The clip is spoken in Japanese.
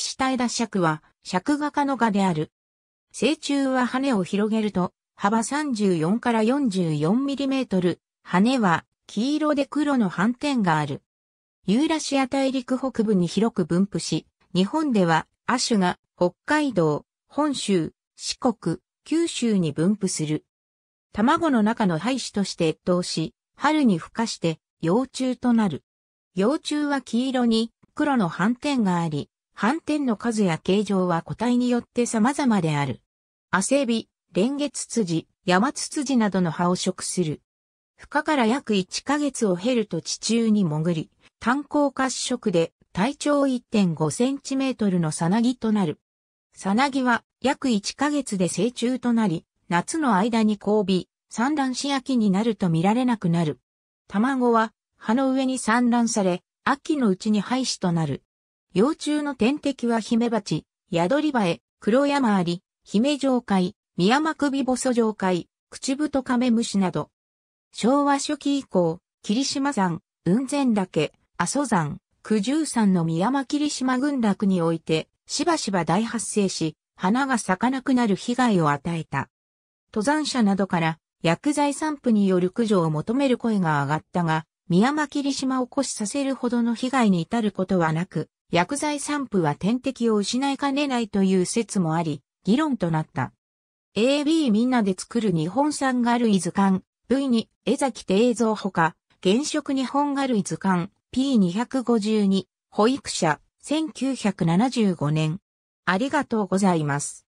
死体打尺は、尺画家の画である。成虫は羽を広げると、幅34から44ミリメートル、羽は黄色で黒の斑点がある。ユーラシア大陸北部に広く分布し、日本では亜種が北海道、本州、四国、九州に分布する。卵の中の胚子として越冬し、春に孵化して幼虫となる。幼虫は黄色に黒の斑点があり、斑点の数や形状は個体によって様々である。アセビ、レンゲツツジ、ヤマツツジなどの葉を食する。孵化から約1ヶ月を経ると地中に潜り、炭鉱褐色で体長1.5センチメートルのサナギとなる。サナギは約1ヶ月で成虫となり、夏の間に交尾、産卵し秋になると見られなくなる。卵は葉の上に産卵され、秋のうちに廃止となる。幼虫の天敵はヒメバチ、ヤドリバエ、クロヤマアリ、ヒメジョウカイ、ミヤマクビボソジョウカイ、クチブトカメムシなど。昭和初期以降、霧島山、雲仙岳、阿蘇山、九十山のミヤマ霧島群落において、しばしば大発生し、花が咲かなくなる被害を与えた。登山者などから薬剤散布による駆除を求める声が上がったが、宮間霧島を越しさせるほどの被害に至ることはなく、薬剤散布は点滴を失いかねないという説もあり、議論となった。AB みんなで作る日本産ガルイ図鑑 V に江崎定蔵ほか、現職日本ガルイ図鑑 P252 保育者1975年。ありがとうございます。